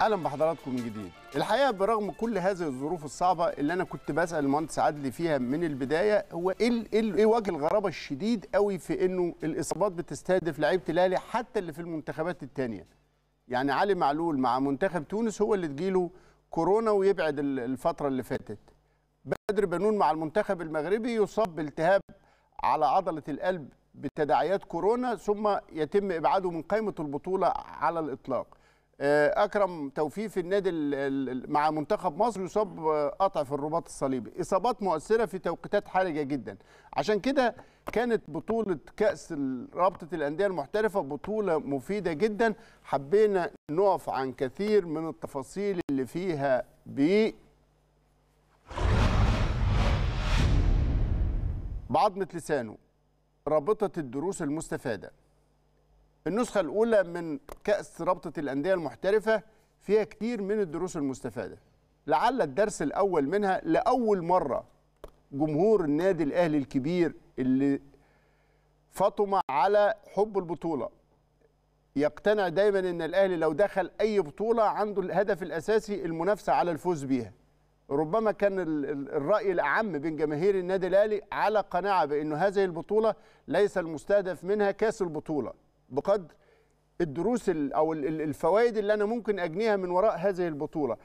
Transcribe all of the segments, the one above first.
اهلا بحضراتكم من جديد الحقيقه برغم كل هذه الظروف الصعبه اللي انا كنت بسال المهندس عدلي فيها من البدايه هو ايه إيه, ايه وجه الغرابه الشديد قوي في انه الاصابات بتستهدف لعيبه الاهلي حتى اللي في المنتخبات الثانيه يعني علي معلول مع منتخب تونس هو اللي تجيله كورونا ويبعد الفتره اللي فاتت بدر بنون مع المنتخب المغربي يصاب بالتهاب على عضله القلب بتداعيات كورونا ثم يتم ابعاده من قائمه البطوله على الاطلاق آه، اكرم توفيق في النادي مع منتخب مصر يصاب آه، قطع في الرباط الصليبي اصابات مؤثره في توقيتات حرجه جدا عشان كده كانت بطوله كاس رابطه الانديه المحترفه بطوله مفيده جدا حبينا نقف عن كثير من التفاصيل اللي فيها ب بعضمه لسانه رابطه الدروس المستفاده النسخة الأولى من كأس رابطة الأندية المحترفة فيها كتير من الدروس المستفادة لعل الدرس الأول منها لأول مرة جمهور النادي الأهلي الكبير اللي فطم على حب البطولة يقتنع دايما ان الاهلي لو دخل اي بطوله عنده الهدف الاساسي المنافسه على الفوز بيها ربما كان الراي الاعم بين جماهير النادي الاهلي على قناعه بانه هذه البطوله ليس المستهدف منها كاس البطوله بقدر الدروس او الفوائد اللي انا ممكن اجنيها من وراء هذه البطوله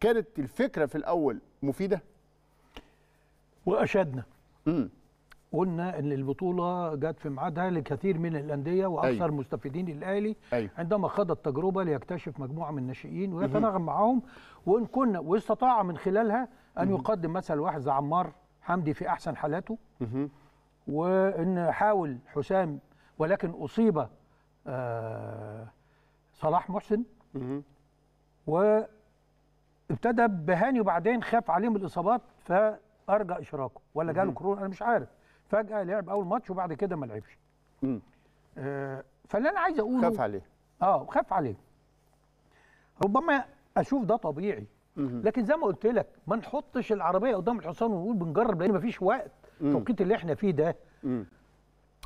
كانت الفكره في الاول مفيده واشدنا امم قلنا ان البطوله جت في ميعادها لكثير من الانديه واكثر أيوه. مستفيدين الاهلي أيوه. عندما خاض التجربه ليكتشف مجموعه من الناشئين ويتناغم معاهم وان كنا واستطاع من خلالها ان مم. يقدم مثلا واحد زي عمار حمدي في احسن حالاته مم. وان حاول حسام ولكن اصيب آه، صلاح محسن وابتدى بهاني وبعدين خاف عليهم الاصابات فارجى اشراكه ولا جاله كورونا انا مش عارف فجاه لعب اول ماتش وبعد كده ما لعبش آه، فاللي انا عايز اقوله خاف عليه اه خاف عليه ربما اشوف ده طبيعي لكن زي ما قلت لك ما نحطش العربيه قدام الحصان ونقول بنجرب لان مفيش وقت التوقيت اللي احنا فيه ده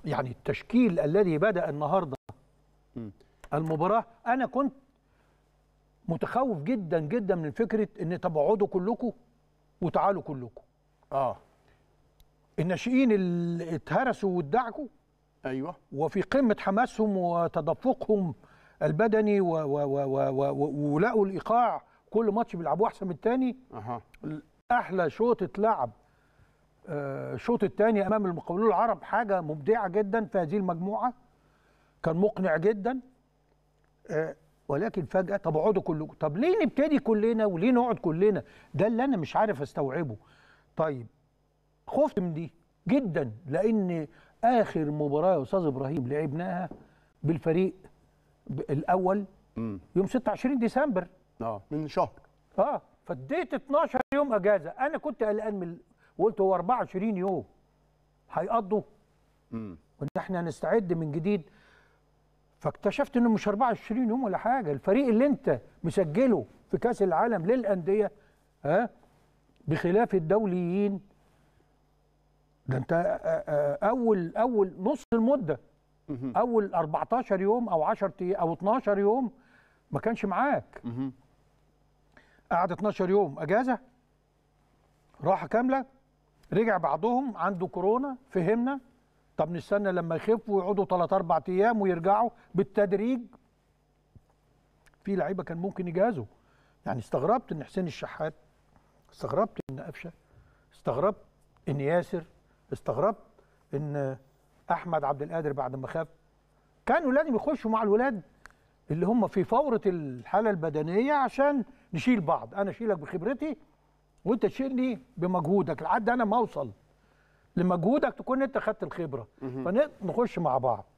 يعني التشكيل الذي بدا النهارده المباراه انا كنت متخوف جدا جدا من فكره ان طب اقعدوا كلكم وتعالوا كلكم اه الناشئين اللي اتهرسوا وادعكوا ايوه وفي قمه حماسهم وتدفقهم البدني و و و و ولقوا الايقاع كل ماتش بيلعبوه احسن من الثاني اها احلى شوط اتلعب آه، الشوط الثاني امام المقاولون العرب حاجه مبدعه جدا في هذه المجموعه كان مقنع جدا آه، ولكن فجأة طب اقعدوا كلكم طب ليه نبتدي كلنا وليه نقعد كلنا ده اللي أنا مش عارف أستوعبه طيب خفت من دي جدا لأن آخر مباراة يا أستاذ إبراهيم لعبناها بالفريق الأول يوم 26 ديسمبر اه من شهر اه فديت 12 يوم اجازه انا كنت قلقان من وقلت هو 24 يوم هيقضوا امم وان احنا هنستعد من جديد فاكتشفت انه مش 24 يوم ولا حاجه الفريق اللي انت مسجله في كاس العالم للانديه ها بخلاف الدوليين ده انت آه، آه، اول اول نص المده اول 14 يوم او 10 او 12 يوم ما كانش معاك قعد 12 يوم اجازه راحه كامله رجع بعضهم عنده كورونا فهمنا طب نستنى لما يخفوا ويقعدوا 3 4 ايام ويرجعوا بالتدريج في لعيبه كان ممكن يجهزوا يعني استغربت ان حسين الشحات استغربت ان قفشه استغربت ان ياسر استغربت ان احمد عبد القادر بعد ما خاف كانوا لازم يخشوا مع الولاد اللي هم في فوره الحاله البدنيه عشان نشيل بعض انا اشيلك بخبرتي وانت تشيلني بمجهودك لحد انا ما اوصل لمجهودك تكون انت خدت الخبره فنخش مع بعض